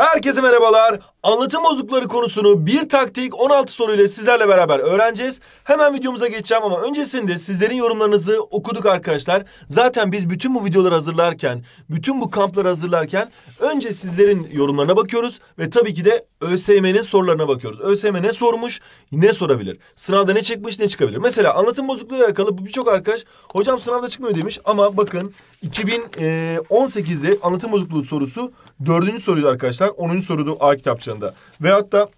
Herkese merhabalar. Anlatım bozukları konusunu bir taktik 16 soruyla sizlerle beraber öğreneceğiz. Hemen videomuza geçeceğim ama öncesinde sizlerin yorumlarınızı okuduk arkadaşlar. Zaten biz bütün bu videoları hazırlarken, bütün bu kampları hazırlarken önce sizlerin yorumlarına bakıyoruz ve tabii ki de ÖSYM'nin sorularına bakıyoruz. ÖSYM ne sormuş, ne sorabilir? Sınavda ne çıkmış, ne çıkabilir? Mesela anlatım bozukluğuyla alakalı birçok arkadaş hocam sınavda çıkmıyor demiş ama bakın 2018'de anlatım bozukluğu sorusu dördüncü soruydu arkadaşlar. 10. sorudu A kitapçığında. Ve hatta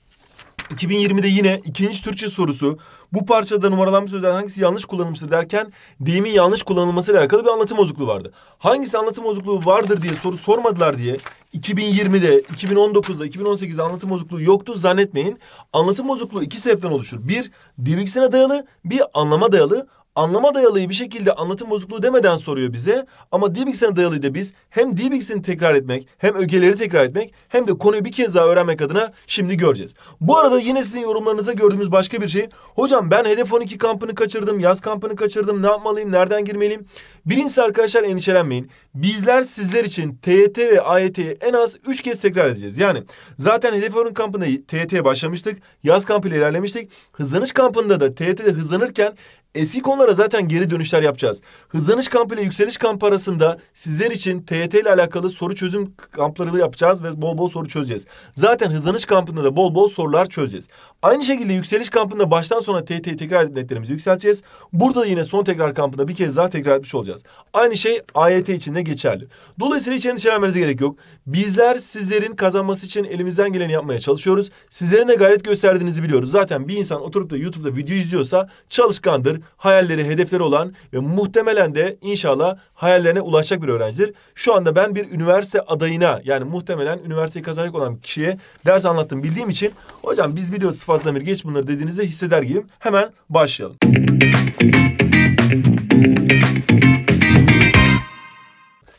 2020'de yine ikinci Türkçe sorusu bu parçada numaralanmış sözler hangisi yanlış kullanılmıştır derken deyimin yanlış kullanılmasıyla alakalı bir anlatım bozukluğu vardı. Hangisi anlatım bozukluğu vardır diye soru sormadılar diye 2020'de, 2019'da, 2018'de anlatım bozukluğu yoktu zannetmeyin. Anlatım bozukluğu iki sebepten oluşur. Bir, dil bilgisine dayalı, bir anlama dayalı anlama dayalıyı bir şekilde anlatım bozukluğu demeden soruyor bize. Ama dil bilgisayarına dayalıyı da biz hem dil bilgisini tekrar etmek, hem ögeleri tekrar etmek, hem de konuyu bir kez daha öğrenmek adına şimdi göreceğiz. Bu arada yine sizin yorumlarınıza gördüğümüz başka bir şey. Hocam ben hedef 12 kampını kaçırdım, yaz kampını kaçırdım, ne yapmalıyım, nereden girmeliyim? Birincisi arkadaşlar endişelenmeyin. Bizler sizler için TYT ve AYT'yi en az üç kez tekrar edeceğiz. Yani zaten hedef 12 kampında TYT'ye başlamıştık, yaz kampıyla ilerlemiştik. Hızlanış kampında da TYT'de hızlanırken Eski konulara zaten geri dönüşler yapacağız. Hızlanış kamp ile yükseliş kamp arasında sizler için TYT ile alakalı soru çözüm kampları yapacağız ve bol bol soru çözeceğiz. Zaten hızlanış kampında da bol bol sorular çözeceğiz. Aynı şekilde yükseliş kampında baştan sona TYT'yi tekrar edip netlerimizi yükselteceğiz. Burada yine son tekrar kampında bir kez daha tekrar etmiş olacağız. Aynı şey AYT için de geçerli. Dolayısıyla hiç endişelenmenize gerek yok. Bizler sizlerin kazanması için elimizden geleni yapmaya çalışıyoruz. Sizlerin de gayret gösterdiğinizi biliyoruz. Zaten bir insan oturup da YouTube'da video izliyorsa çalışkandır hayalleri, hedefleri olan ve muhtemelen de inşallah hayallerine ulaşacak bir öğrencidir. Şu anda ben bir üniversite adayına yani muhtemelen üniversiteyi kazanacak olan bir kişiye ders anlattım bildiğim için hocam biz biliyoruz sıfat zamir geç bunları dediğinizde hisseder gibiyim. Hemen başlayalım.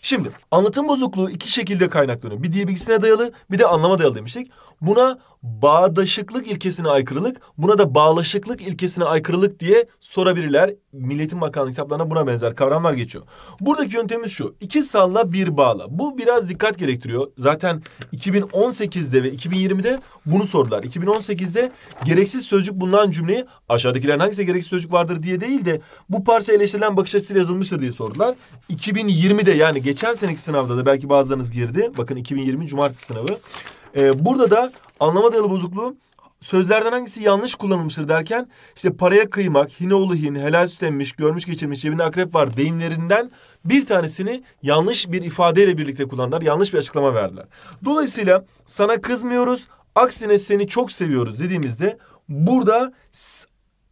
Şimdi anlatım bozukluğu iki şekilde kaynaklanıyor. Bir dil bilgisine dayalı bir de anlama dayalı demiştik. Buna bağdaşıklık ilkesine aykırılık, buna da bağlaşıklık ilkesine aykırılık diye sorabilirler. Milletin Bakanlığı kitaplarına buna benzer kavramlar geçiyor. Buradaki yöntemimiz şu. iki salla bir bağla. Bu biraz dikkat gerektiriyor. Zaten 2018'de ve 2020'de bunu sordular. 2018'de gereksiz sözcük bulunan cümleyi aşağıdakilerin hangisi gereksiz sözcük vardır diye değil de bu parça eleştirilen bakış açısıyla yazılmıştır diye sordular. 2020'de yani geç geçen seneki sınavda da belki bazılarınız girdi. Bakın 2020 cumartesi sınavı. Ee, burada da anlama dayalı bozukluğu sözlerden hangisi yanlış kullanılmıştır derken işte paraya kıymak, hinoğlu hin, helal süt emmiş, görmüş geçirmiş, cebine akrep var deyimlerinden bir tanesini yanlış bir ifadeyle birlikte kullandılar. Yanlış bir açıklama verdiler. Dolayısıyla sana kızmıyoruz, aksine seni çok seviyoruz dediğimizde burada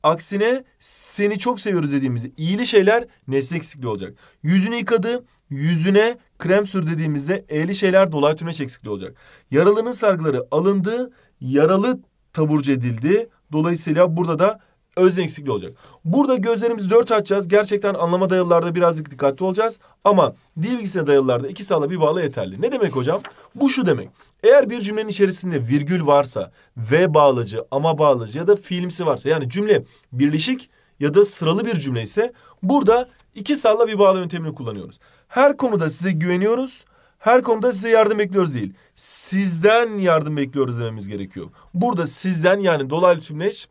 aksine seni çok seviyoruz dediğimizde iyili şeyler nesne eksikliği olacak. Yüzünü yıkadı, yüzüne krem sür dediğimizde E'li şeyler dolay tümeç eksikliği olacak. Yaralının sargıları alındı, yaralı taburcu edildi. Dolayısıyla burada da öz eksikliği olacak. Burada gözlerimizi dört açacağız. Gerçekten anlama dayalılarda birazcık dikkatli olacağız. Ama dil bilgisine dayalılarda iki sağla bir bağla yeterli. Ne demek hocam? Bu şu demek. Eğer bir cümlenin içerisinde virgül varsa, ve bağlacı, ama bağlacı ya da fiilimsi varsa yani cümle birleşik ya da sıralı bir cümle ise burada iki salla bir bağla yöntemini kullanıyoruz. Her konuda size güveniyoruz. Her konuda size yardım bekliyoruz değil. Sizden yardım bekliyoruz dememiz gerekiyor. Burada sizden yani dolaylı tümleş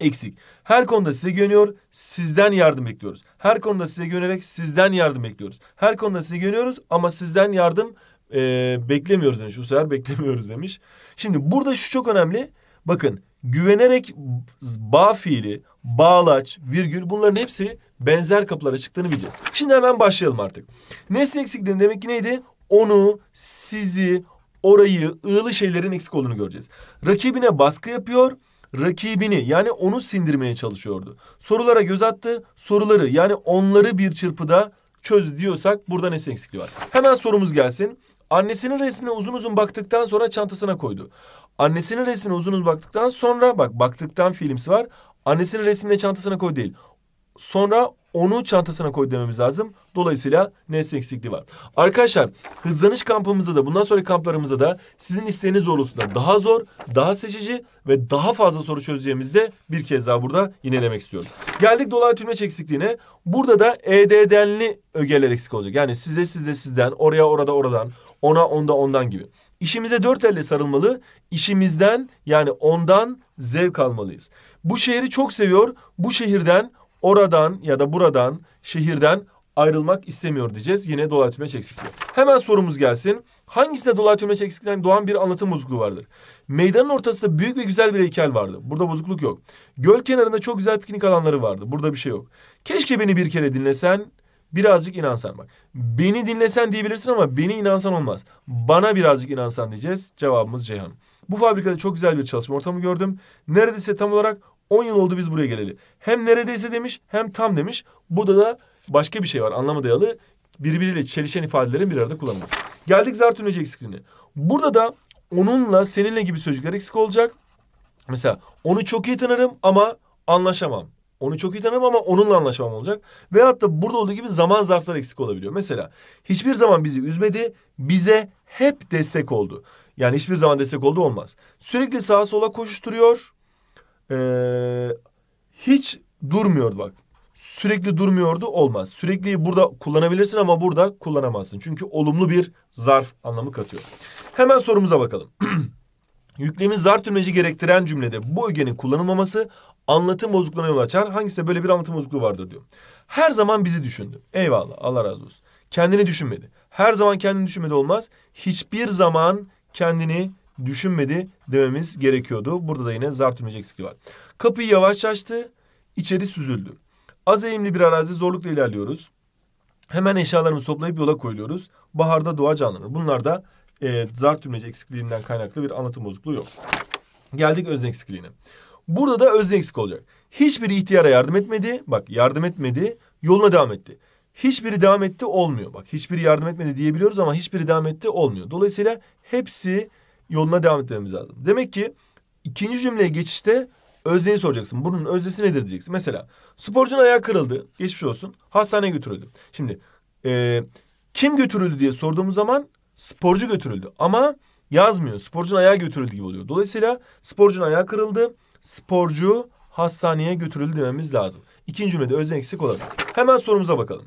eksik. Her konuda size güveniyor, sizden yardım bekliyoruz. Her konuda size güvenerek sizden yardım bekliyoruz. Her konuda size güveniyoruz ama sizden yardım e, beklemiyoruz demiş. Bu sefer beklemiyoruz demiş. Şimdi burada şu çok önemli. Bakın güvenerek ba fiili bağlaç, virgül bunların hepsi benzer kapılara çıktığını bileceğiz. Şimdi hemen başlayalım artık. Nesne eksikliğinin demek ki neydi? Onu, sizi, orayı, ığlı şeylerin eksik olduğunu göreceğiz. Rakibine baskı yapıyor, rakibini yani onu sindirmeye çalışıyordu. Sorulara göz attı, soruları yani onları bir çırpıda çöz diyorsak burada nesne eksikliği var. Hemen sorumuz gelsin. Annesinin resmine uzun uzun baktıktan sonra çantasına koydu. Annesinin resmine uzun uzun baktıktan sonra bak baktıktan filmsi var. Annesinin resmini çantasına koy değil. Sonra onu çantasına koy dememiz lazım. Dolayısıyla nesne eksikliği var. Arkadaşlar hızlanış kampımızda da bundan sonra kamplarımızda da sizin isteğiniz doğrultusunda daha zor, daha seçici ve daha fazla soru çözeceğimizi de bir kez daha burada yinelemek istiyorum. Geldik dolar tümleç eksikliğine. Burada da EDD'li ögeler eksik olacak. Yani size sizde sizden, oraya orada oradan, ona onda ondan gibi. İşimize dört elle sarılmalı, işimizden yani ondan zevk almalıyız. Bu şehri çok seviyor, bu şehirden, oradan ya da buradan, şehirden ayrılmak istemiyor diyeceğiz. Yine dolaylı tümeç eksikliği. Hemen sorumuz gelsin. Hangisinde dolaylı tümeç eksikliğinden doğan bir anlatım bozukluğu vardır? Meydanın ortasında büyük ve güzel bir heykel vardı. Burada bozukluk yok. Göl kenarında çok güzel piknik alanları vardı. Burada bir şey yok. Keşke beni bir kere dinlesen birazcık inansan bak. Beni dinlesen diyebilirsin ama beni inansan olmaz. Bana birazcık inansan diyeceğiz. Cevabımız Ceyhan. Bu fabrikada çok güzel bir çalışma ortamı gördüm. Neredeyse tam olarak 10 yıl oldu biz buraya geleli. Hem neredeyse demiş hem tam demiş. Burada da başka bir şey var anlamı dayalı. Birbiriyle çelişen ifadelerin bir arada kullanılması. Geldik zartürneci eksikliğine. Burada da onunla seninle gibi sözcükler eksik olacak. Mesela onu çok iyi tanırım ama anlaşamam. Onu çok iyi tanırım ama onunla anlaşmam olacak. Veyahut da burada olduğu gibi zaman zarfları eksik olabiliyor. Mesela hiçbir zaman bizi üzmedi, bize hep destek oldu. Yani hiçbir zaman destek oldu olmaz. Sürekli sağa sola koşuşturuyor. Ee, hiç durmuyordu bak. Sürekli durmuyordu olmaz. Sürekli burada kullanabilirsin ama burada kullanamazsın. Çünkü olumlu bir zarf anlamı katıyor. Hemen sorumuza bakalım. Yüklemin zar tümleci gerektiren cümlede bu ögenin kullanılmaması anlatım bozukluğuna yol açar. Hangisinde böyle bir anlatım bozukluğu vardır diyor. Her zaman bizi düşündü. Eyvallah Allah razı olsun. Kendini düşünmedi. Her zaman kendini düşünmedi olmaz. Hiçbir zaman kendini düşünmedi dememiz gerekiyordu. Burada da yine zar tümleci eksikliği var. Kapıyı yavaş açtı. İçeri süzüldü. Az eğimli bir arazi zorlukla ilerliyoruz. Hemen eşyalarımızı toplayıp yola koyuyoruz. Baharda doğa canlanır. Bunlar da e, zar tümleci eksikliğinden kaynaklı bir anlatım bozukluğu yok. Geldik özne eksikliğine. Burada da özne eksik olacak. Hiçbiri ihtiyara yardım etmedi. Bak yardım etmedi. Yoluna devam etti. Hiçbiri devam etti olmuyor. Bak hiçbiri yardım etmedi diyebiliyoruz ama hiçbiri devam etti olmuyor. Dolayısıyla hepsi yoluna devam etmemiz lazım. Demek ki ikinci cümleye geçişte özneyi soracaksın. Bunun öznesi nedir diyeceksin. Mesela sporcunun ayağı kırıldı. Geçmiş olsun. Hastaneye götürüldü. Şimdi e, kim götürüldü diye sorduğumuz zaman sporcu götürüldü. Ama yazmıyor. Sporcunun ayağı götürüldü gibi oluyor. Dolayısıyla sporcunun ayağı kırıldı. Sporcu hastaneye götürüldü dememiz lazım. İkinci cümlede özen eksik olarak. Hemen sorumuza bakalım.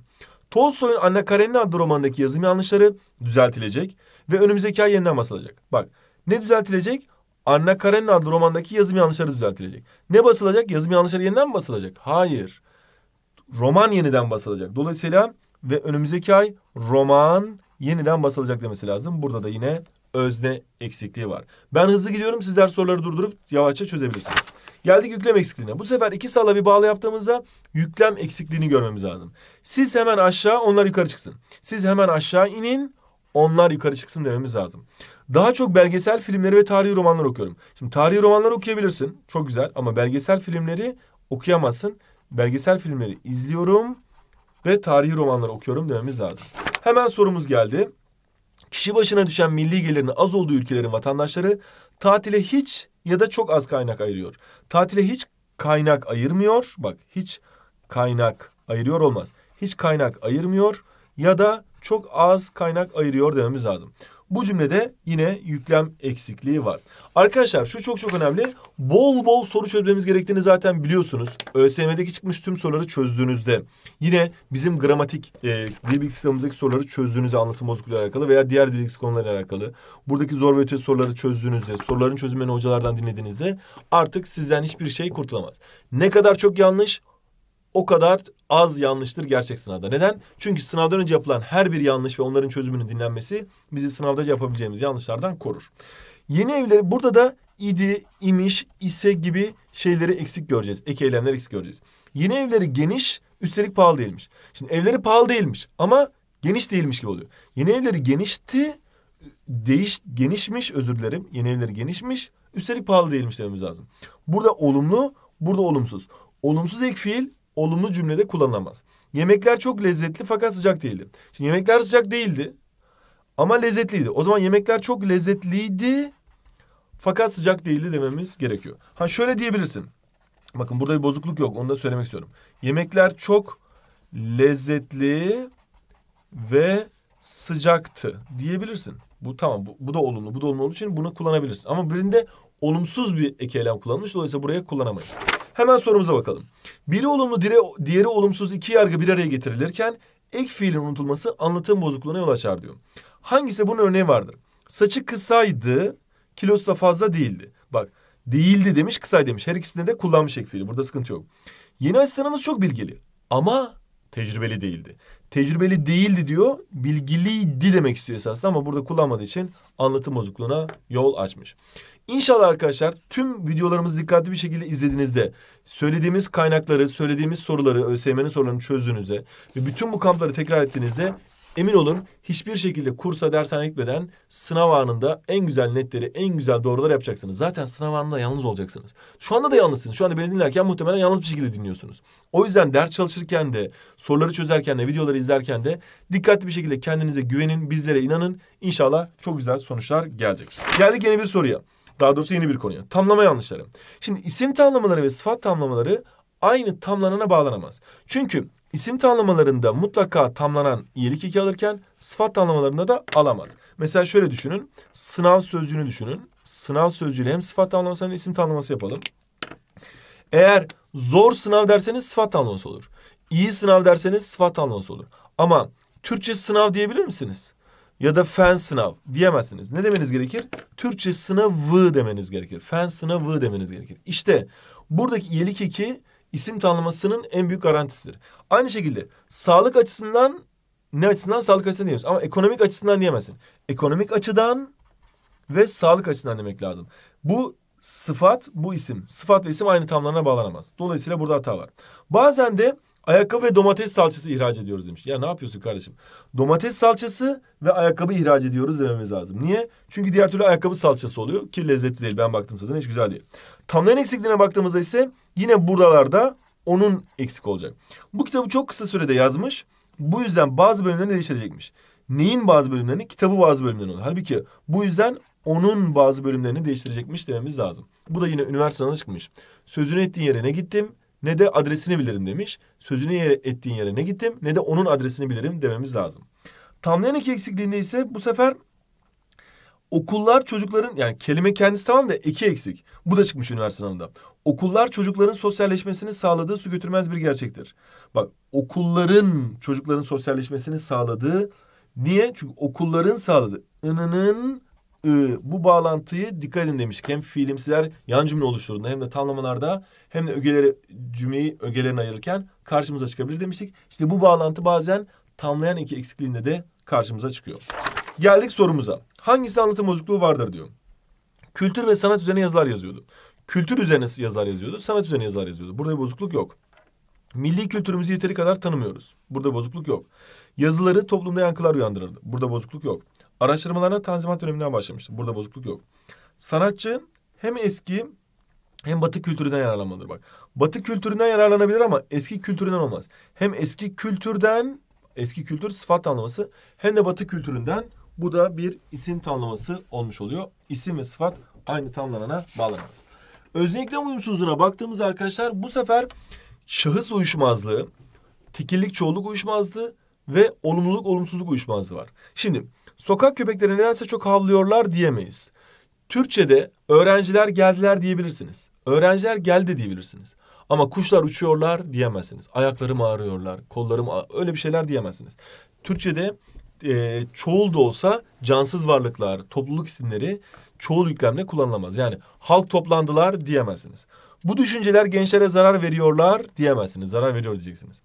Tolstoy'un Anna Karenina adlı romandaki yazım yanlışları düzeltilecek ve önümüzdeki ay yeniden basılacak. Bak ne düzeltilecek? Anna Karenina adlı romandaki yazım yanlışları düzeltilecek. Ne basılacak? Yazım yanlışları yeniden mi basılacak? Hayır. Roman yeniden basılacak. Dolayısıyla ve önümüzdeki ay roman yeniden basılacak demesi lazım. Burada da yine özne eksikliği var. Ben hızlı gidiyorum. Sizler soruları durdurup yavaşça çözebilirsiniz. Geldik yüklem eksikliğine. Bu sefer iki salla bir bağlı yaptığımızda yüklem eksikliğini görmemiz lazım. Siz hemen aşağı onlar yukarı çıksın. Siz hemen aşağı inin onlar yukarı çıksın dememiz lazım. Daha çok belgesel filmleri ve tarihi romanlar okuyorum. Şimdi tarihi romanlar okuyabilirsin. Çok güzel ama belgesel filmleri okuyamazsın. Belgesel filmleri izliyorum ve tarihi romanları okuyorum dememiz lazım. Hemen sorumuz geldi. Kişi başına düşen milli gelirin az olduğu ülkelerin vatandaşları tatile hiç ya da çok az kaynak ayırıyor. Tatile hiç kaynak ayırmıyor. Bak hiç kaynak ayırıyor olmaz. Hiç kaynak ayırmıyor ya da çok az kaynak ayırıyor dememiz lazım. Bu cümlede yine yüklem eksikliği var. Arkadaşlar şu çok çok önemli. Bol bol soru çözmemiz gerektiğini zaten biliyorsunuz. ÖSYM'deki çıkmış tüm soruları çözdüğünüzde yine bizim gramatik e, dil bilgisi kitabımızdaki soruları çözdüğünüzde anlatım bozukluğuyla alakalı veya diğer dil bilgisi konularıyla alakalı buradaki zor ve öte soruları çözdüğünüzde soruların çözümlerini hocalardan dinlediğinizde artık sizden hiçbir şey kurtulamaz. Ne kadar çok yanlış o kadar az yanlıştır gerçek sınavda. Neden? Çünkü sınavdan önce yapılan her bir yanlış ve onların çözümünün dinlenmesi bizi sınavda yapabileceğimiz yanlışlardan korur. Yeni evleri burada da idi, imiş, ise gibi şeyleri eksik göreceğiz. Ek eylemler eksik göreceğiz. Yeni evleri geniş, üstelik pahalı değilmiş. Şimdi evleri pahalı değilmiş ama geniş değilmiş gibi oluyor. Yeni evleri genişti, değiş, genişmiş özür dilerim. Yeni evleri genişmiş, üstelik pahalı değilmiş dememiz lazım. Burada olumlu, burada olumsuz. Olumsuz ek fiil olumlu cümlede kullanılamaz. Yemekler çok lezzetli fakat sıcak değildi. Şimdi yemekler sıcak değildi ama lezzetliydi. O zaman yemekler çok lezzetliydi fakat sıcak değildi dememiz gerekiyor. Ha şöyle diyebilirsin. Bakın burada bir bozukluk yok. Onu da söylemek istiyorum. Yemekler çok lezzetli ve sıcaktı diyebilirsin. Bu tamam bu, bu da olumlu. Bu da olumlu olduğu için bunu kullanabilirsin. Ama birinde olumsuz bir ek eylem kullanmış. Dolayısıyla buraya kullanamayız. Hemen sorumuza bakalım. Biri olumlu, diğeri olumsuz iki yargı bir araya getirilirken ek fiilin unutulması anlatım bozukluğuna yol açar diyor. Hangisi bunun örneği vardır? Saçı kısaydı, kilosu da fazla değildi. Bak değildi demiş, kısay demiş. Her ikisinde de kullanmış ek fiili. Burada sıkıntı yok. Yeni asistanımız çok bilgili ama tecrübeli değildi. Tecrübeli değildi diyor, bilgiliydi demek istiyor esasında ama burada kullanmadığı için anlatım bozukluğuna yol açmış. İnşallah arkadaşlar tüm videolarımızı dikkatli bir şekilde izlediğinizde söylediğimiz kaynakları, söylediğimiz soruları, ÖSYM'nin sorularını çözdüğünüzde ve bütün bu kampları tekrar ettiğinizde emin olun hiçbir şekilde kursa dershaneye gitmeden sınav anında en güzel netleri, en güzel doğruları yapacaksınız. Zaten sınav anında yalnız olacaksınız. Şu anda da yalnızsınız. Şu anda beni dinlerken muhtemelen yalnız bir şekilde dinliyorsunuz. O yüzden ders çalışırken de, soruları çözerken de, videoları izlerken de dikkatli bir şekilde kendinize güvenin, bizlere inanın. İnşallah çok güzel sonuçlar gelecek. Geldik yeni bir soruya. Daha doğrusu yeni bir konuya. Tamlama yanlışları. Şimdi isim tamlamaları ve sıfat tamlamaları aynı tamlanana bağlanamaz. Çünkü isim tamlamalarında mutlaka tamlanan iyilik eki alırken sıfat tamlamalarında da alamaz. Mesela şöyle düşünün. Sınav sözcüğünü düşünün. Sınav sözcüğüyle hem sıfat tamlaması hem de isim tamlaması yapalım. Eğer zor sınav derseniz sıfat tamlaması olur. İyi sınav derseniz sıfat tamlaması olur. Ama Türkçe sınav diyebilir misiniz? ya da fen sınav diyemezsiniz. Ne demeniz gerekir? Türkçe sınavı demeniz gerekir. Fen sınavı demeniz gerekir. İşte buradaki iyilik iki isim tanımlamasının en büyük garantisidir. Aynı şekilde sağlık açısından ne açısından sağlık açısından diyemezsin ama ekonomik açısından diyemezsin. Ekonomik açıdan ve sağlık açısından demek lazım. Bu sıfat, bu isim. Sıfat ve isim aynı tamlarına bağlanamaz. Dolayısıyla burada hata var. Bazen de ayakkabı ve domates salçası ihraç ediyoruz demiş. Ya ne yapıyorsun kardeşim? Domates salçası ve ayakkabı ihraç ediyoruz dememiz lazım. Niye? Çünkü diğer türlü ayakkabı salçası oluyor ki lezzetli değil. Ben baktım tadına hiç güzel değil. Tamların eksikliğine baktığımızda ise yine buralarda onun eksik olacak. Bu kitabı çok kısa sürede yazmış. Bu yüzden bazı bölümlerini değiştirecekmiş. Neyin bazı bölümlerini? Kitabı bazı bölümlerini olur. Halbuki bu yüzden onun bazı bölümlerini değiştirecekmiş dememiz lazım. Bu da yine üniversiteden çıkmış. Sözünü ettiğin yere ne gittim? ne de adresini bilirim demiş. Sözünü yere, ettiğin yere ne gittim ne de onun adresini bilirim dememiz lazım. Tamlayan iki eksikliğinde ise bu sefer okullar çocukların yani kelime kendisi tamam da iki eksik. Bu da çıkmış üniversite sınavında. Okullar çocukların sosyalleşmesini sağladığı su götürmez bir gerçektir. Bak okulların çocukların sosyalleşmesini sağladığı niye? Çünkü okulların sağladığı ınının e, bu bağlantıyı dikkat edin demiştik. Hem fiilimsiler yan cümle oluşturduğunda hem de tamlamalarda hem de ögeleri cümleyi ögelerini ayırırken karşımıza çıkabilir demiştik. İşte bu bağlantı bazen tamlayan iki eksikliğinde de karşımıza çıkıyor. Geldik sorumuza. Hangisi anlatım bozukluğu vardır diyor. Kültür ve sanat üzerine yazılar yazıyordu. Kültür üzerine yazılar yazıyordu, sanat üzerine yazılar yazıyordu. Burada bir bozukluk yok. Milli kültürümüzü yeteri kadar tanımıyoruz. Burada bozukluk yok. Yazıları toplumda yankılar uyandırırdı. Burada bozukluk yok. Araştırmalarına Tanzimat döneminden başlamıştır. Burada bozukluk yok. Sanatçı hem eski hem batı kültüründen yararlanmalıdır bak. Batı kültüründen yararlanabilir ama eski kültüründen olmaz. Hem eski kültürden eski kültür sıfat tanımlaması hem de batı kültüründen bu da bir isim tanımlaması olmuş oluyor. İsim ve sıfat aynı tanımlanana bağlanamaz. Özellikle uyumsuzluğuna baktığımız arkadaşlar bu sefer şahıs uyuşmazlığı, tekillik çoğulluk uyuşmazlığı ve olumluluk olumsuzluk uyuşmazlığı var. Şimdi sokak köpekleri nedense çok havlıyorlar diyemeyiz. Türkçe'de öğrenciler geldiler diyebilirsiniz. Öğrenciler geldi diyebilirsiniz. Ama kuşlar uçuyorlar diyemezsiniz. Ayaklarım ağrıyorlar, kollarım ağ öyle bir şeyler diyemezsiniz. Türkçe'de e, çoğul da olsa cansız varlıklar, topluluk isimleri çoğul yüklemle kullanılamaz. Yani halk toplandılar diyemezsiniz. Bu düşünceler gençlere zarar veriyorlar diyemezsiniz. Zarar veriyor diyeceksiniz.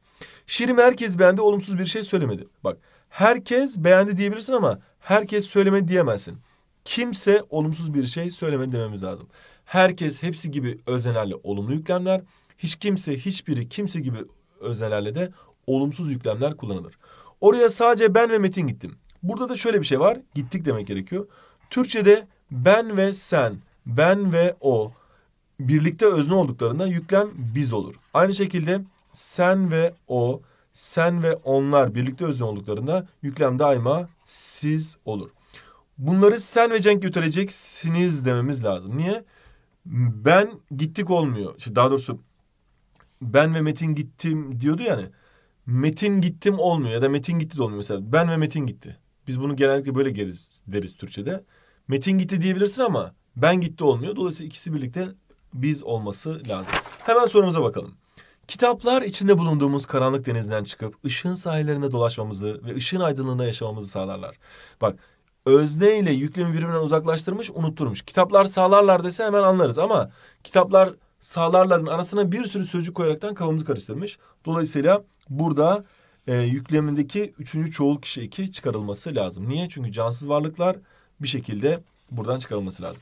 Şirin herkes bende olumsuz bir şey söylemedi. Bak herkes beğendi diyebilirsin ama herkes söylemedi diyemezsin. Kimse olumsuz bir şey söylemedi dememiz lazım. Herkes hepsi gibi öznelerle olumlu yüklemler, hiç kimse hiçbiri kimse gibi öznelerle de olumsuz yüklemler kullanılır. Oraya sadece ben ve Metin gittim. Burada da şöyle bir şey var. Gittik demek gerekiyor. Türkçede ben ve sen, ben ve o birlikte özne olduklarında yüklem biz olur. Aynı şekilde sen ve o sen ve onlar birlikte özne olduklarında yüklem daima siz olur. Bunları sen ve Cenk götüreceksiniz dememiz lazım. Niye? Ben gittik olmuyor. İşte daha doğrusu ben ve Metin gittim diyordu yani. Metin gittim olmuyor ya da Metin gitti de olmuyor mesela. Ben ve Metin gitti. Biz bunu genellikle böyle geriz, deriz Türkçe'de. Metin gitti diyebilirsin ama ben gitti olmuyor. Dolayısıyla ikisi birlikte biz olması lazım. Hemen sorumuza bakalım. Kitaplar içinde bulunduğumuz karanlık denizden çıkıp ışığın sahillerinde dolaşmamızı ve ışığın aydınlığında yaşamamızı sağlarlar. Bak özne ile yüklemi birbirinden uzaklaştırmış unutturmuş. Kitaplar sağlarlar dese hemen anlarız ama kitaplar sağlarların arasına bir sürü sözcük koyaraktan kafamızı karıştırmış. Dolayısıyla burada e, yüklemindeki üçüncü çoğul kişi iki çıkarılması lazım. Niye? Çünkü cansız varlıklar bir şekilde buradan çıkarılması lazım.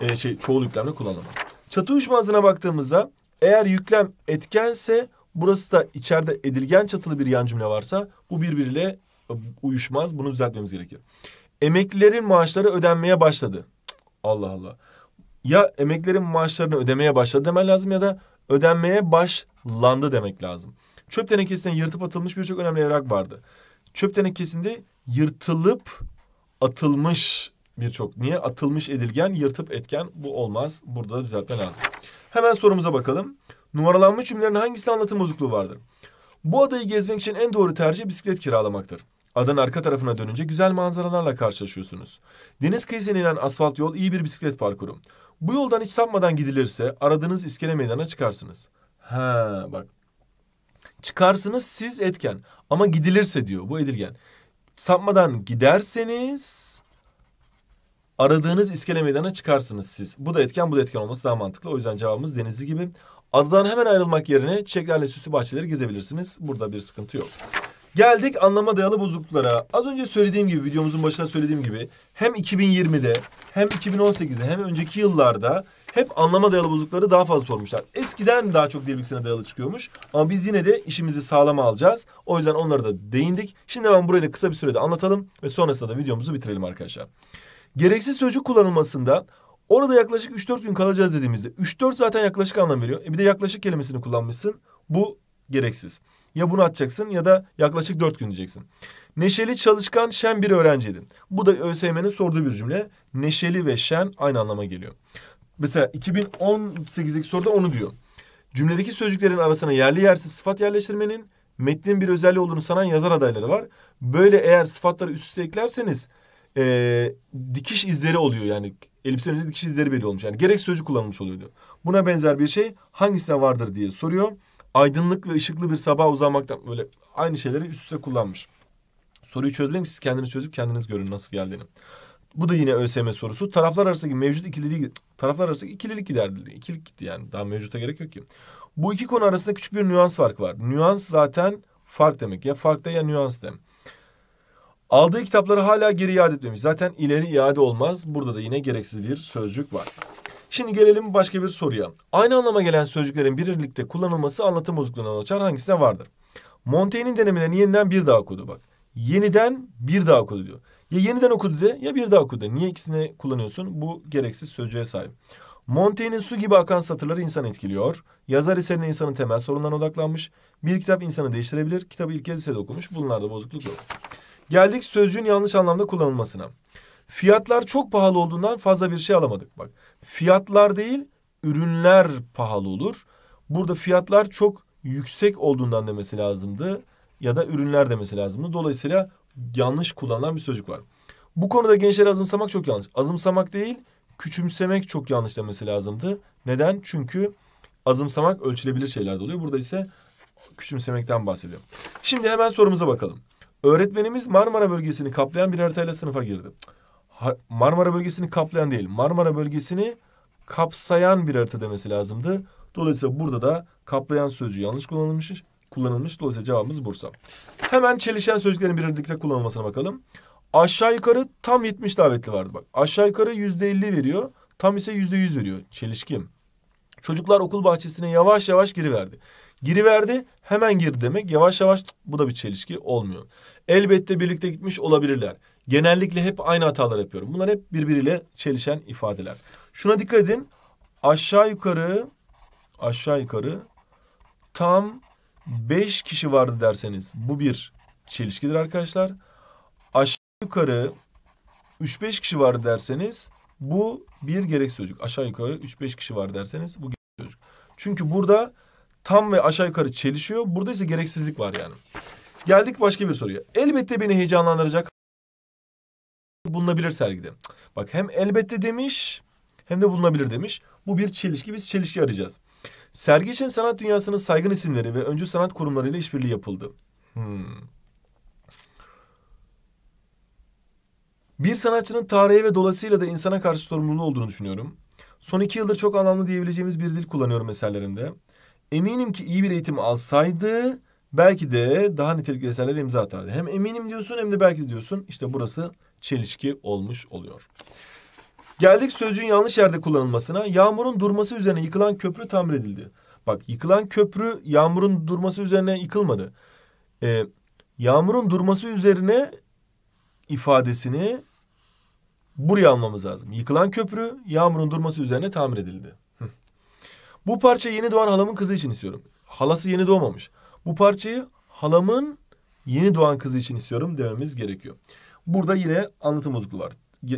E, şey, çoğul yüklemle kullanılamaz. Çatı uyuşmazlığına baktığımızda eğer yüklem etkense burası da içeride edilgen çatılı bir yan cümle varsa bu birbiriyle e, uyuşmaz. Bunu düzeltmemiz gerekir. Emeklilerin maaşları ödenmeye başladı. Allah Allah. Ya emeklilerin maaşlarını ödemeye başladı demen lazım ya da ödenmeye başlandı demek lazım. Çöp tenekesinden yırtıp atılmış birçok önemli evrak vardı. Çöp tenekesinde yırtılıp atılmış birçok niye atılmış edilgen yırtıp etken bu olmaz. Burada da düzeltme lazım. Hemen sorumuza bakalım. Numaralanmış cümlelerin hangisi anlatım bozukluğu vardır? Bu adayı gezmek için en doğru tercih bisiklet kiralamaktır. Adanın arka tarafına dönünce güzel manzaralarla karşılaşıyorsunuz. Deniz kıyısına inen asfalt yol iyi bir bisiklet parkuru. Bu yoldan hiç sapmadan gidilirse aradığınız iskele meydana çıkarsınız. Ha bak. Çıkarsınız siz etken ama gidilirse diyor bu edilgen. Sapmadan giderseniz aradığınız iskele meydana çıkarsınız siz. Bu da etken bu da etken olması daha mantıklı. O yüzden cevabımız denizli gibi. Adadan hemen ayrılmak yerine çiçeklerle süslü bahçeleri gezebilirsiniz. Burada bir sıkıntı yok. Geldik anlama dayalı bozukluklara. Az önce söylediğim gibi videomuzun başında söylediğim gibi hem 2020'de hem 2018'de hem önceki yıllarda hep anlama dayalı bozuklukları daha fazla sormuşlar. Eskiden daha çok dil dayalı çıkıyormuş ama biz yine de işimizi sağlama alacağız. O yüzden onlara da değindik. Şimdi ben burayı da kısa bir sürede anlatalım ve sonrasında da videomuzu bitirelim arkadaşlar. Gereksiz sözcük kullanılmasında orada yaklaşık 3-4 gün kalacağız dediğimizde 3-4 zaten yaklaşık anlam veriyor. E bir de yaklaşık kelimesini kullanmışsın. Bu gereksiz. Ya bunu atacaksın ya da yaklaşık dört gün diyeceksin. Neşeli, çalışkan, şen bir öğrenciydin. Bu da ÖSYM'nin sorduğu bir cümle. Neşeli ve şen aynı anlama geliyor. Mesela 2018'deki soruda onu diyor. Cümledeki sözcüklerin arasına yerli yersiz sıfat yerleştirmenin metnin bir özelliği olduğunu sanan yazar adayları var. Böyle eğer sıfatları üst üste eklerseniz e, dikiş izleri oluyor yani. Elbisenin üzerinde dikiş izleri belli olmuş. Yani gerek sözcük kullanılmış oluyor diyor. Buna benzer bir şey hangisine vardır diye soruyor. Aydınlık ve ışıklı bir sabah uzanmaktan böyle aynı şeyleri üst üste kullanmış. Soruyu çözmeyin siz kendiniz çözüp kendiniz görün nasıl geldiğini. Bu da yine ÖSYM sorusu. Taraflar arasındaki mevcut ikililik. taraflar arasındaki ikililik giderdi. İkilik gitti yani. Daha mevcuta gerek yok ki. Bu iki konu arasında küçük bir nüans farkı var. Nüans zaten fark demek. Ya fark da ya nüans demek. Aldığı kitapları hala geri iade etmemiş. Zaten ileri iade olmaz. Burada da yine gereksiz bir sözcük var. Şimdi gelelim başka bir soruya. Aynı anlama gelen sözcüklerin birlikte kullanılması anlatım bozukluğuna açar hangisine vardır? Montaigne'in denemelerini yeniden bir daha okudu bak. Yeniden bir daha okudu diyor. Ya yeniden okudu de ya bir daha okudu de. Niye ikisini kullanıyorsun? Bu gereksiz sözcüğe sahip. Montaigne'in su gibi akan satırları insan etkiliyor. Yazar eserine insanın temel sorunlarına odaklanmış. Bir kitap insanı değiştirebilir. Kitabı ilk kez lisede okumuş. Bunlarda bozukluk yok. Geldik sözcüğün yanlış anlamda kullanılmasına. Fiyatlar çok pahalı olduğundan fazla bir şey alamadık. Bak fiyatlar değil ürünler pahalı olur. Burada fiyatlar çok yüksek olduğundan demesi lazımdı. Ya da ürünler demesi lazımdı. Dolayısıyla yanlış kullanılan bir sözcük var. Bu konuda gençleri azımsamak çok yanlış. Azımsamak değil küçümsemek çok yanlış demesi lazımdı. Neden? Çünkü azımsamak ölçülebilir şeyler de oluyor. Burada ise küçümsemekten bahsediyorum. Şimdi hemen sorumuza bakalım. Öğretmenimiz Marmara bölgesini kaplayan bir haritayla sınıfa girdi. Marmara bölgesini kaplayan değil, Marmara bölgesini kapsayan bir harita demesi lazımdı. Dolayısıyla burada da kaplayan sözcüğü yanlış kullanılmış. Kullanılmış. Dolayısıyla cevabımız Bursa. Hemen çelişen sözcüklerin birlikte kullanılmasına bakalım. Aşağı yukarı tam 70 davetli vardı bak. Aşağı yukarı yüzde %50 veriyor. Tam ise yüzde %100 veriyor. Çelişkim. Çocuklar okul bahçesine yavaş yavaş giriverdi. Giriverdi hemen gir demek yavaş yavaş bu da bir çelişki olmuyor. Elbette birlikte gitmiş olabilirler. Genellikle hep aynı hatalar yapıyorum. Bunlar hep birbiriyle çelişen ifadeler. Şuna dikkat edin. Aşağı yukarı aşağı yukarı tam beş kişi vardı derseniz bu bir çelişkidir arkadaşlar. Aşağı yukarı üç beş kişi vardı derseniz bu bir gereksiz çocuk. Aşağı yukarı üç beş kişi var derseniz bu gereksiz çocuk. Çünkü burada tam ve aşağı yukarı çelişiyor. Burada ise gereksizlik var yani. Geldik başka bir soruya. Elbette beni heyecanlandıracak bulunabilir sergide. Bak hem elbette demiş hem de bulunabilir demiş. Bu bir çelişki. Biz çelişki arayacağız. Sergi için sanat dünyasının saygın isimleri ve öncü sanat kurumlarıyla işbirliği yapıldı. Hmm. Bir sanatçının tarihe ve dolasıyla da insana karşı sorumluluğu olduğunu düşünüyorum. Son iki yıldır çok anlamlı diyebileceğimiz bir dil kullanıyorum eserlerimde. Eminim ki iyi bir eğitim alsaydı belki de daha nitelikli eserlere imza atardı. Hem eminim diyorsun hem de belki de diyorsun. İşte burası çelişki olmuş oluyor. Geldik sözcüğün yanlış yerde kullanılmasına. Yağmurun durması üzerine yıkılan köprü tamir edildi. Bak yıkılan köprü yağmurun durması üzerine yıkılmadı. Ee, yağmurun durması üzerine ifadesini buraya almamız lazım. Yıkılan köprü yağmurun durması üzerine tamir edildi. Bu parça yeni doğan halamın kızı için istiyorum. Halası yeni doğmamış. Bu parçayı halamın yeni doğan kızı için istiyorum dememiz gerekiyor. Burada yine anlatım bozukluğu var.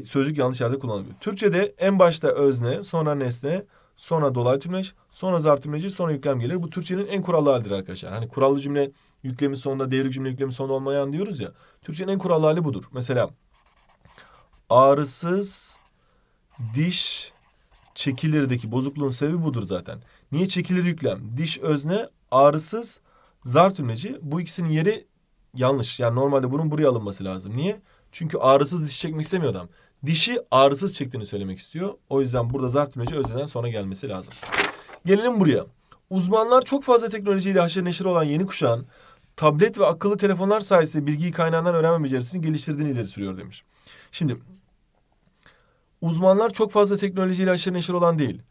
Sözcük yanlış yerde kullanılıyor. Türkçe'de en başta özne, sonra nesne, sonra dolay tümleç, sonra zar tümleci, sonra yüklem gelir. Bu Türkçenin en kurallı halidir arkadaşlar. Hani kurallı cümle yüklemi sonunda, devrik cümle yüklemi sonunda olmayan diyoruz ya. Türkçenin en kurallı hali budur. Mesela ağrısız diş Çekilirdeki bozukluğun sebebi budur zaten. Niye çekilir yüklem? Diş özne ağrısız zar tümleci. Bu ikisinin yeri yanlış. Yani normalde bunun buraya alınması lazım. Niye? Çünkü ağrısız diş çekmek istemiyor adam. Dişi ağrısız çektiğini söylemek istiyor. O yüzden burada zar tümleci özneden sonra gelmesi lazım. Gelelim buraya. Uzmanlar çok fazla teknolojiyle haşır neşir olan yeni kuşağın tablet ve akıllı telefonlar sayesinde bilgiyi kaynağından öğrenme becerisini geliştirdiğini ileri sürüyor demiş. Şimdi uzmanlar çok fazla teknolojiyle aşırı neşir olan değil.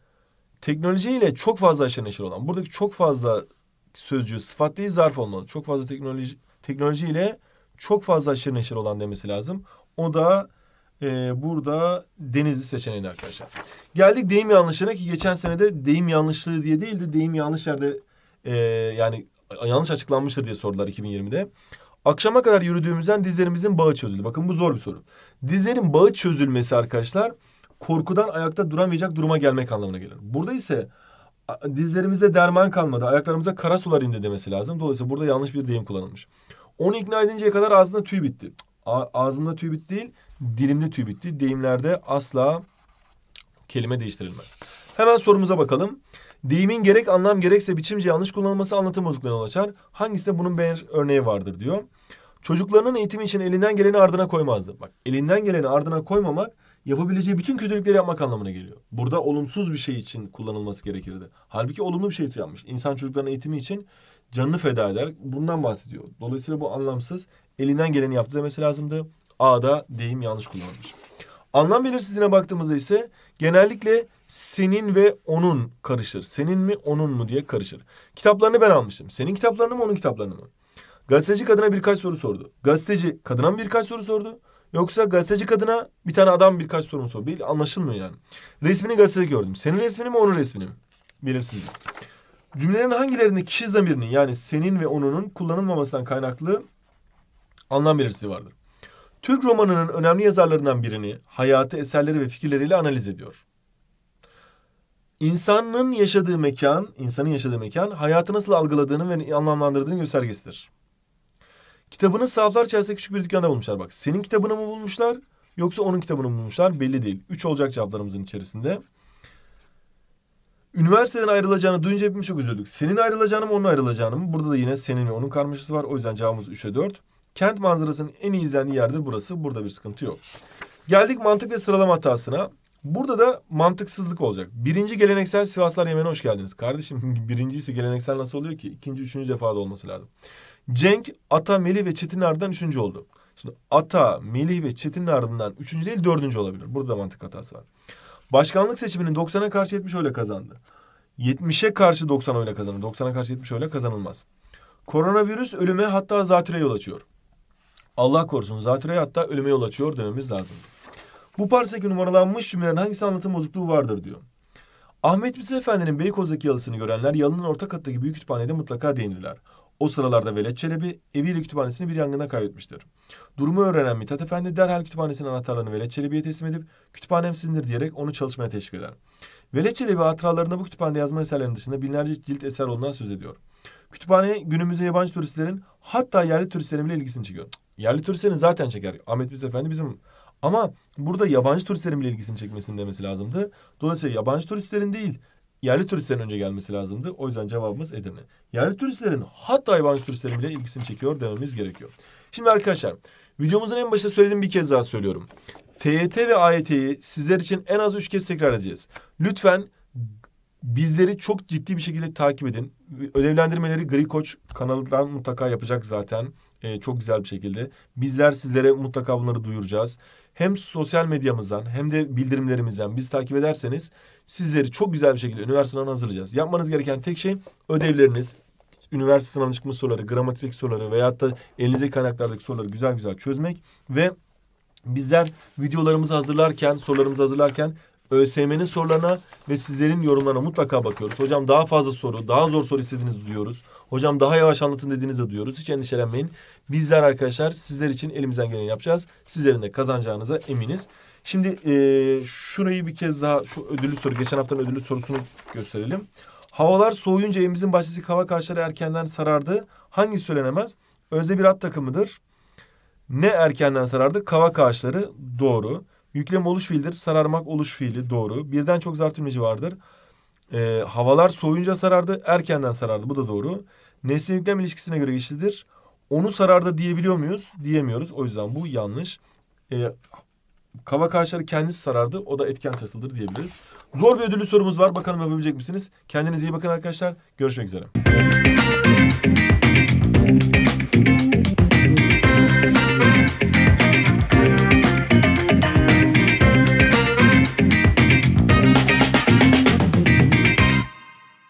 Teknolojiyle çok fazla aşırı neşir olan. Buradaki çok fazla sözcüğü sıfat değil zarf olmalı. Çok fazla teknoloji teknolojiyle çok fazla aşırı neşir olan demesi lazım. O da e, burada denizli seçeneğini arkadaşlar. Geldik deyim yanlışına ki geçen sene de deyim yanlışlığı diye değildi deyim yanlış yerde e, yani yanlış açıklanmıştır diye sordular 2020'de. Akşama kadar yürüdüğümüzden dizlerimizin bağı çözüldü. Bakın bu zor bir soru. Dizlerin bağı çözülmesi arkadaşlar korkudan ayakta duramayacak duruma gelmek anlamına gelir. Burada ise dizlerimize derman kalmadı, ayaklarımıza kara sular indi demesi lazım. Dolayısıyla burada yanlış bir deyim kullanılmış. Onu ikna edinceye kadar ağzında tüy bitti. A ağzında tüy bitti değil, dilimde tüy bitti. Deyimlerde asla kelime değiştirilmez. Hemen sorumuza bakalım. Deyimin gerek anlam gerekse biçimce yanlış kullanılması anlatım bozukluğuna yol açar. Hangisinde bunun bir örneği vardır diyor. Çocuklarının eğitimi için elinden geleni ardına koymazdı. Bak elinden geleni ardına koymamak yapabileceği bütün kötülükleri yapmak anlamına geliyor. Burada olumsuz bir şey için kullanılması gerekirdi. Halbuki olumlu bir şey yapmış. İnsan çocukların eğitimi için canını feda eder. Bundan bahsediyor. Dolayısıyla bu anlamsız. Elinden geleni yaptı demesi lazımdı. A'da deyim yanlış kullanılmış. Anlam belirsizliğine baktığımızda ise genellikle senin ve onun karışır. Senin mi onun mu diye karışır. Kitaplarını ben almıştım. Senin kitaplarını mı onun kitaplarını mı? Gazeteci kadına birkaç soru sordu. Gazeteci kadına mı birkaç soru sordu? Yoksa gazeteci kadına bir tane adam birkaç soru mu sordu? Değil, anlaşılmıyor yani. Resmini gazetede gördüm. Senin resmini mi onun resmini mi? Belirsizlik. Cümlelerin hangilerinde kişi zamirinin yani senin ve onunun kullanılmamasından kaynaklı anlam belirsiz vardır. Türk romanının önemli yazarlarından birini hayatı, eserleri ve fikirleriyle analiz ediyor. İnsanın yaşadığı mekan, insanın yaşadığı mekan hayatı nasıl algıladığını ve anlamlandırdığını göstergesidir. Kitabını sahaflar içerisinde küçük bir dükkanda bulmuşlar bak. Senin kitabını mı bulmuşlar yoksa onun kitabını mı bulmuşlar belli değil. Üç olacak cevaplarımızın içerisinde. Üniversiteden ayrılacağını duyunca hepimiz çok üzüldük. Senin ayrılacağını mı onun ayrılacağını mı? Burada da yine senin ve onun karmaşası var. O yüzden cevabımız 3'e 4. Kent manzarasının en iyi izlendiği yerdir burası. Burada bir sıkıntı yok. Geldik mantık ve sıralama hatasına. Burada da mantıksızlık olacak. Birinci geleneksel Sivaslar yemeğine hoş geldiniz. Kardeşim birincisi geleneksel nasıl oluyor ki? İkinci, üçüncü defada olması lazım. Cenk, Ata, Melih ve Çetin ardından üçüncü oldu. Şimdi Ata, Melih ve Çetin ardından üçüncü değil dördüncü olabilir. Burada da mantık hatası var. Başkanlık seçiminin 90'a karşı 70 öyle kazandı. 70'e karşı 90 oyla kazanır. 90'a karşı 70 öyle kazanılmaz. Koronavirüs ölüme hatta zatüre yol açıyor. Allah korusun zatürre hatta ölüme yol açıyor dememiz lazım. Bu parseki numaralanmış cümlelerin hangisi anlatım bozukluğu vardır diyor. Ahmet Mithat Efendi'nin Beykoz'daki yalısını görenler yalının orta kattaki büyük kütüphanede mutlaka değinirler. O sıralarda Velet Çelebi eviyle kütüphanesini bir yangına kaybetmiştir. Durumu öğrenen Mithat Efendi derhal kütüphanesinin anahtarlarını Velet Çelebi'ye teslim edip kütüphanem sizindir diyerek onu çalışmaya teşvik eder. Velet Çelebi hatıralarında bu kütüphanede yazma eserlerinin dışında binlerce cilt eser olduğundan söz ediyor. Kütüphane günümüzde yabancı turistlerin hatta yerli turistlerin bile ilgisini çekiyor yerli turistlerin zaten çeker. Ahmet Biz Efendi bizim ama burada yabancı turistlerin bile ilgisini çekmesini demesi lazımdı. Dolayısıyla yabancı turistlerin değil, yerli turistlerin önce gelmesi lazımdı. O yüzden cevabımız Edirne. Yerli turistlerin hatta yabancı turistlerin bile ilgisini çekiyor dememiz gerekiyor. Şimdi arkadaşlar videomuzun en başta söylediğim bir kez daha söylüyorum. TYT ve AYT'yi sizler için en az üç kez tekrar edeceğiz. Lütfen bizleri çok ciddi bir şekilde takip edin. Ödevlendirmeleri Gri Koç kanalından mutlaka yapacak zaten. Ee, çok güzel bir şekilde. Bizler sizlere mutlaka bunları duyuracağız. Hem sosyal medyamızdan hem de bildirimlerimizden biz takip ederseniz sizleri çok güzel bir şekilde üniversite sınavına hazırlayacağız. Yapmanız gereken tek şey ödevleriniz, üniversite sınavına çıkmış soruları, gramatik soruları veyahut da elinize kaynaklardaki soruları güzel güzel çözmek ve bizler videolarımızı hazırlarken, sorularımızı hazırlarken ÖSYM'nin sorularına ve sizlerin yorumlarına mutlaka bakıyoruz. Hocam daha fazla soru, daha zor soru istediğinizi duyuyoruz. Hocam daha yavaş anlatın dediğinizi de duyuyoruz. Hiç endişelenmeyin. Bizler arkadaşlar sizler için elimizden geleni yapacağız. Sizlerin de kazanacağınıza eminiz. Şimdi e, şurayı bir kez daha şu ödüllü soru, geçen haftanın ödüllü sorusunu gösterelim. Havalar soğuyunca evimizin bahçesi hava karşıları erkenden sarardı. Hangi söylenemez? Özde bir at takımıdır. Ne erkenden sarardı? Kava ağaçları doğru. Yüklem oluş fiildir. Sararmak oluş fiili doğru. Birden çok zar vardır. E, havalar soğuyunca sarardı. Erkenden sarardı. Bu da doğru. Nesne yüklem ilişkisine göre geçlidir. Onu sarardı diyebiliyor muyuz? Diyemiyoruz. O yüzden bu yanlış. E, kava karşıları kendisi sarardı. O da etken tasıldır diyebiliriz. Zor bir ödüllü sorumuz var. Bakalım yapabilecek misiniz? Kendinize iyi bakın arkadaşlar. Görüşmek üzere.